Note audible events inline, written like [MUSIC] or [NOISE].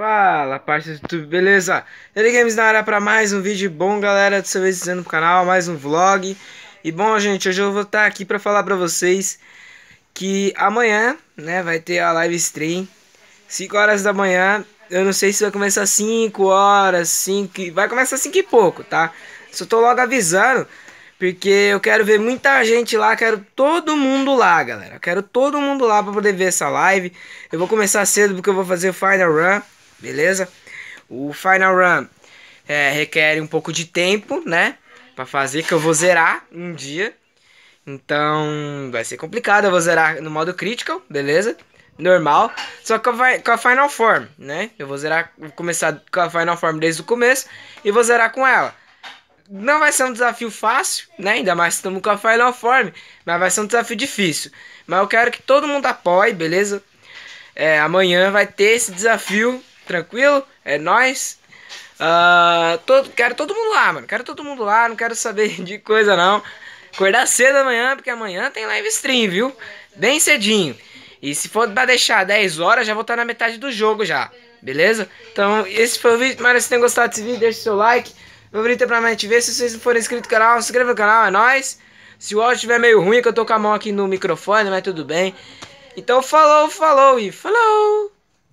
Fala, parte do YouTube, beleza? Ele Games na área para mais um vídeo bom, galera, de seu vez no canal, mais um vlog. E bom, gente, hoje eu vou estar tá aqui para falar para vocês que amanhã, né, vai ter a live stream 5 horas da manhã. Eu não sei se vai começar 5 horas, 5, vai começar 5 e pouco, tá? Só tô logo avisando, porque eu quero ver muita gente lá, quero todo mundo lá, galera. quero todo mundo lá para poder ver essa live. Eu vou começar cedo porque eu vou fazer o final run beleza? O Final Run é, requer um pouco de tempo, né? Pra fazer, que eu vou zerar um dia. Então, vai ser complicado. Eu vou zerar no modo critical, beleza? Normal. Só com a, com a Final Form, né? Eu vou zerar, vou começar com a Final Form desde o começo e vou zerar com ela. Não vai ser um desafio fácil, né? Ainda mais estamos com a Final Form. Mas vai ser um desafio difícil. Mas eu quero que todo mundo apoie, beleza? É, amanhã vai ter esse desafio tranquilo? É nós. Uh, ah, todo, quero todo mundo lá, mano. Quero todo mundo lá, não quero saber [LAUGHS] de coisa não. Acordar cedo amanhã, porque amanhã tem live stream, viu? Bem cedinho. E se for pra deixar 10 horas, já vou estar tá na metade do jogo já. Beleza? Então, esse foi o vídeo. Espero que vocês tenham gostado desse vídeo. Deixe seu like. Favorita é pra mais ver. Se vocês não forem inscritos no canal, se inscreva no canal. É nóis. Se o áudio estiver meio ruim, que eu tô com a mão aqui no microfone, mas tudo bem. Então, falou, falou e falou!